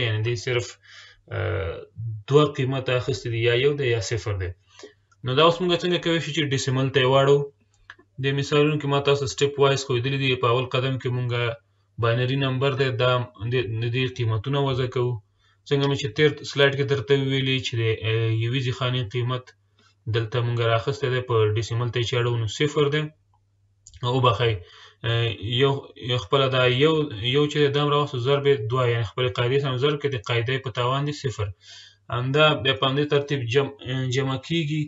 یعنی دی صرف دوه قیمت اخیستی دی یا یو دی یا صفر دی نو دا اوس موږ څنګه کوي چې ډیسیمل ته واړو د مثالونو کې ما تاسو سټپ وایز خویدلی دی په اول قدم کې مونږ باینری نمبر دی دا د دې قیمتونه وضع کوو څنګه مې چې تیر سلایډ کې درته ویلي چې د یوې ځخانې قیمت دلته مونږ راخسته دی په ډیسیمل ته چې اړو نو صفر دی وبخي یو یو خپل دا یو یو چې دم راوسو ضرب دوه یعنی خپل قاعده سم ضرب کې د قاعده په تاوان دي صفر همدا بیا په دې ترتیب جم جمع کیږي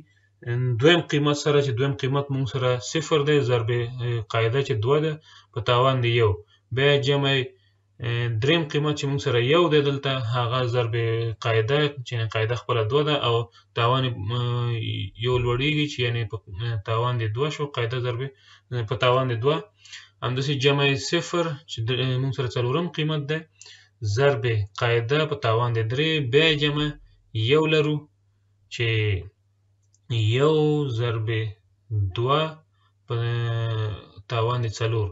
دویم قیمت سره چې دویم قیمت مونږ سره صفر دی ضرب قاعده چې دوه ده په تاوان دی یو بیا جمع دریم قیمت چې موږ سره یو دی دلته هغه ضرب قاعده چې یعنې قاعده خپله دوه ده او تاوان یو لوړیږي چې یعنې په تاوان دې دوه شو قاعده ضرب په تاوان دې دوه همداسې جمع صفر چې موږ سره څلورم قیمت دی ضرب قاعده په تاوان دې درې بیا جمع یو لرو چې یو ضرب دوه په تاوان دې څلور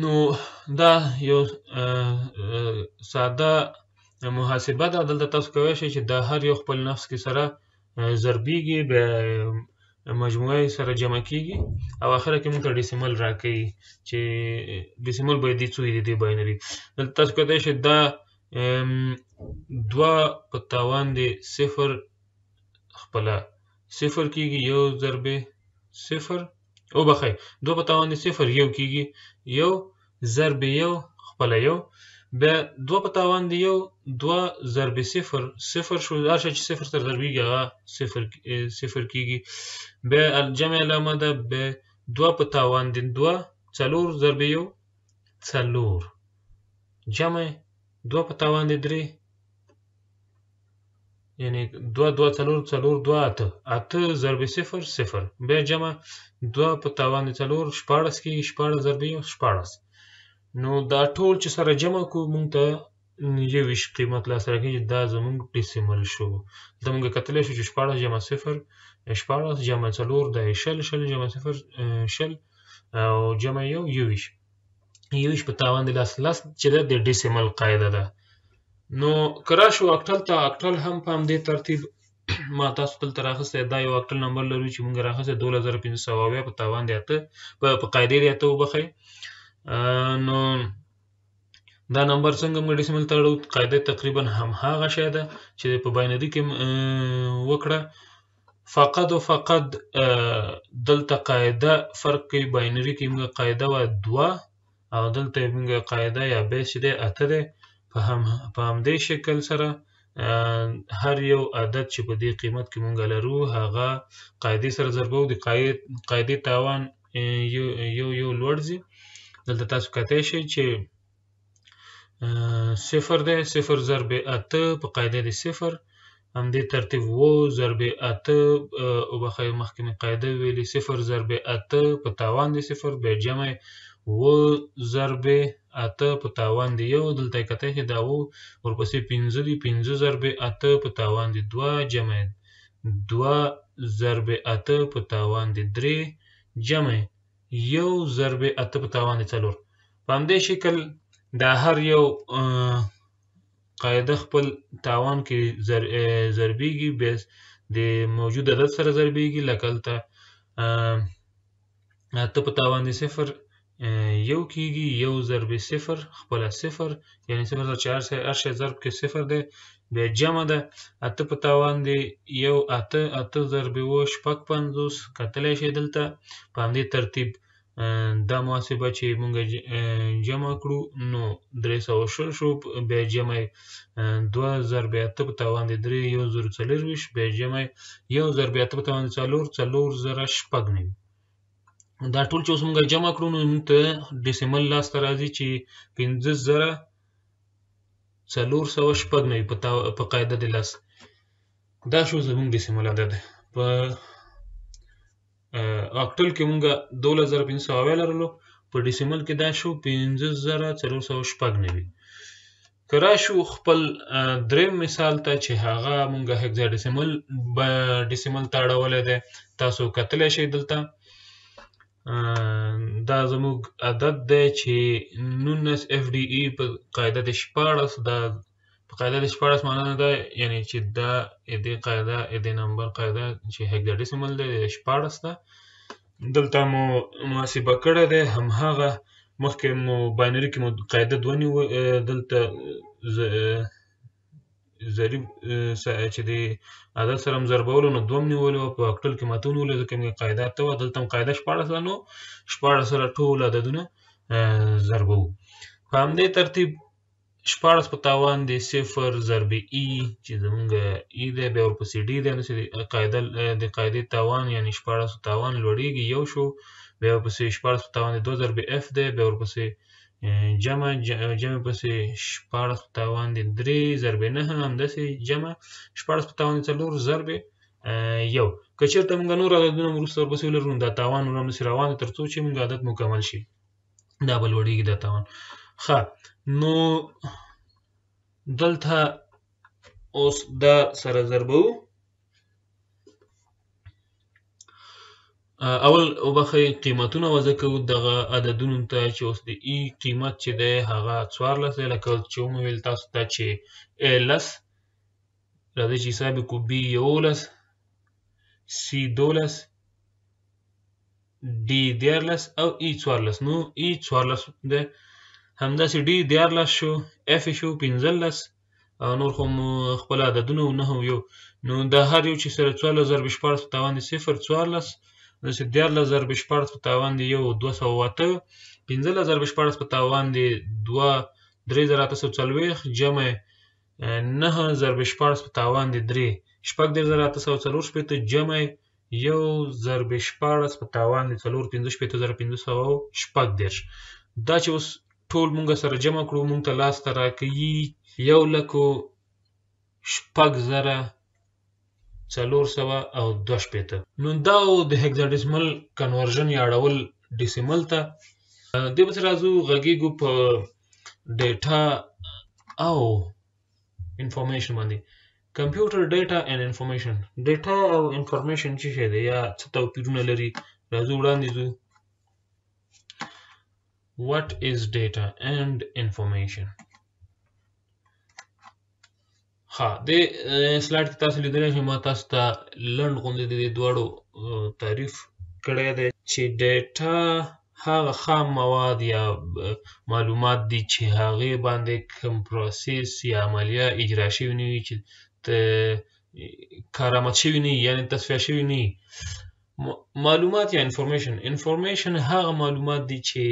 نو دا یو ساده محاسبه ده دلته تاسو کولی شئ چې د هر یو خپل نفس کې سره ضربیږي بیا مجموعه سره جمع کیږي او اخره کې موږ ته ډیسیمل راکوي چې ډیسیمل باید د څو دي د باینري دلته تاسو کولی شئ دا دوه په تاوان دی صفر خپله صفر کیږي یو ضربې صفر او بخی دو په توان صفر یو کیږي یو ضرب یو خپله یو بیا دوه په تاوان دی یو دوه ضرب صفر صفر شو هر شی چې صفر سره ضربیږي هغه صفر صفر کیږي بیا جمع علامه ده بیا دوه په تاوان دی دوه څلور ضرب یو څلور جمع دوه په تاوان دی درې یعنی دوه دوه څلور څلور دوه اته اته ضرب صفر صفر بیا جمع دوه په تاوان څلور شپاړس کېږي شپاړس ضرب یو شپاړس نو دا ټول چې سره جمع کو مونږ ته یوویشت قیمت لاسره کېږي دا زمونږ ډیسیمل شو دا مونږ کتلی شو چې شپاړس جمع صفر شپاړس جمع څلور دا شل شل جمع صفر شل او جمع یو یوویشت یوویشت په تاوان د لاس لاس چې ده د ډیسیمل قاعده ده نو کراشو اکټل ته اکټل هم په همدې ترتیب ما تاسو دلته راخسته دا یو اکټل نمبر لرو چې موږ راخسته 2500 اویا په تاوان دی ته په قاعده دی ته وبخې نو دا نمبر څنګه موږ ډیسیمل ته اړو قاعده تقریبا هم هغه شی ده چې په باینری کې وکړه فقط او فقط دلته قاعده فرق کوي باینری کې موږ قاعده و دوه او دلته موږ قاعده یا بیس دی اته دی په همدې شکل سره هر یو عدد چې په دې قیمت کې مونږ لرو هغه قاعدې سره ضربو د قاعدې تاوان یو یو, یو لوړ ځي دلته تاسو کتلی شئ چې صفر دی صفر ضرب اته په قاعده د صفر همدې ترتیب وو ضرب اته او بخیر مخکې مې قاعده ویلې صفر ضرب اته په تاوان د صفر بیا جمع اووه ضربې اته په تاوان دي یو دلته یې کتی چې دا اووه ورپسې پنځه دي پنځه ضربې اته په تاوان دي دوه جمع دوه ضربې اته په تاوان دي درې جمع یو ضربې اته په تاوان دي څلور په همدې شکل دا هر یو قاعده خپل تاوان کې ضربېږي بیس د موجود عدد سره ضربېږي لکه هلته اته په تاوان دي صفر یو کېږي یو ضرب صفر خپله صفر یعنې صفر ته چې هر شی ضرب کې صفر دی بیا جمع ده اته په تاوان دی یو اته اته ضرب اووه شپږ پنځوس کتلی شئ دلته په همدې ترتیب دا محاسبه چې موږ جمع کړو نو درې سوه شل شو بیا جمع یې دوه ضرب اته په تاوان دی درې یو زر څلرویشت بیا جمع یو ضرب اته په تاوان دی څلور څلور زره شپږ نوي دا ټول چې اوس موږ جمع کړو نو موږ ته ډیسیمل لاسته راځي چې پنځه زره څلور سوه شپږ نوي په په قاعده د لاس دا شو زموږ ډیسیمل عدد په اکټل کې موږ دوله زره پنځه سوه اویا لرلو په ډیسیمل کې دا شو پنځه زره څلور سوه شپږ نوي که راشو خپل دریم مثال ته چې هغه موږ هکزا ډیسیمل ډیسیمل ته اړولی دی تاسو کتلی شئ دلته دا زموږ عدد دی چې نولس اف ډي ای e په قاعده د شپاړس دا په قاعده د شپاړس معنا دا یعنی چې دا دې قاعده دې نمبر قاعده چې هیکسیمل دی د شپاړس ده دلته مو محاسبه کړی دی همهغه مخکې مو باینري کې مو قاعده دوه نیو دلته ضریب چې دی عدد سره هم ضربولو نو دوم نیولو په اکټل کې ماتو نیولو ځکه موږ قاعده ته وه دلته هم قاعده شپاړس ده نو شپاړس سره ټول عددونه ضربو په همدې ترتیب شپاړس په تاوان دی صفر ضرب ای چې زمونږ ای دی بیا ورپسې ډي دی نو چې قاعده د قاعدې تاوان یعنې شپاړسو تاوان لوړېږي یو شو بیا ورپسې شپاړس په تاوان دی دوه ضرب اف دی بیا ورپسې جمع جمع پسې شپاړس په تاوان دي درې ضربې نهه همداسې جمع شپاړس په تاوان څلور ضربې یو که چېرته موږ نور عددونه وروسته ورپسې ولرو دا تاوان نور همداسې روان دی تر څو چې موږ عدد مکمل شي دا به لوړېږي دا تاوان ښه نو دلته اوس دا سره ضربو اول وبخې قیمتونه وضع کوو دغه عددونو ته چې اوس د ای قیمت چې دی هغه څوارلس دی لکه چې ومو ویل تاسو ته چې ای لس راځئ چې حساب یې کړو بي یولس سي دولس ډي دیارلس او ای څوارلس نو ای څوارلس دی همداسې ډي دیارلس شو اف شو پنځلس او نور خو خپل عددونه نهو یو نو د هر یو چې سره څوارلس ضرب شپاړس په توان صفر څوارلس داسې دیارلس ضرب شپاړس په تاوان دی یو دوه سوه اته پنځلس ضرب شپاړس په تاوان دی دوه درې زره اته سوه څلوېښت جمع نهه ضرب شپاړس په تاوان دی درې شپږ دېرش زره اته سوه څلور شپېته جمع یو ضرب شپاړس په تاوان دی څلور پنځه شپېته زره پنځه سوه شپږ دېرش دا چې اوس ټول مونږ سره جمع کړو مونږ ته لاسته راکوي یو لکو شپږ زره څلور سوه او دوه شپېته نو دا او د هیګزاډیسمل کنورژن یا اړول ډیسیمل ته دې پسې راځو غږیږو په ډیټا او انفارمیشن باندې کمپیوټر ډیټا اینډ انفارمیشن ډیټا او انفارمیشن څه شی دی یا څه توپیرونه لري راځو وړاندې ځو what is data and information ها د سلایډ کې تاسو لیدلی شئ ما تاسو ته لنډ غوندې د دواړو تعریف کړی دی چې ډیټا هغه خام مواد یا معلومات دي چې هغې باندې کوم پروسیس یا عملیه اجرا شوي نه وي چې کار آمد شوي نه یعنې تصفیه شوي نه معلومات یا انفورمیشن انفورمیشن هغه معلومات دي چې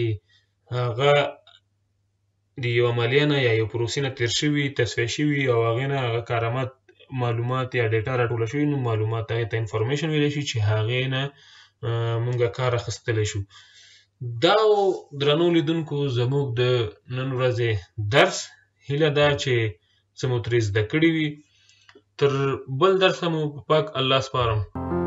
هغه د یوه مالیه نه یا یو پروسې نه تېر شوي تصفیه شوي او هغې نه هغه کارآمد معلومات یا ډیټا راټوله شوي نو معلومات هغې ته انفارمیشن ویلی شي چې هغې نه مونږ کار اخیستلی شو دا درنو لیدونکو زموږ د نن ورځې درس هیله ده چې څه مو ترې زده کړي وي تر بل درسه مو په پاک الله سپارم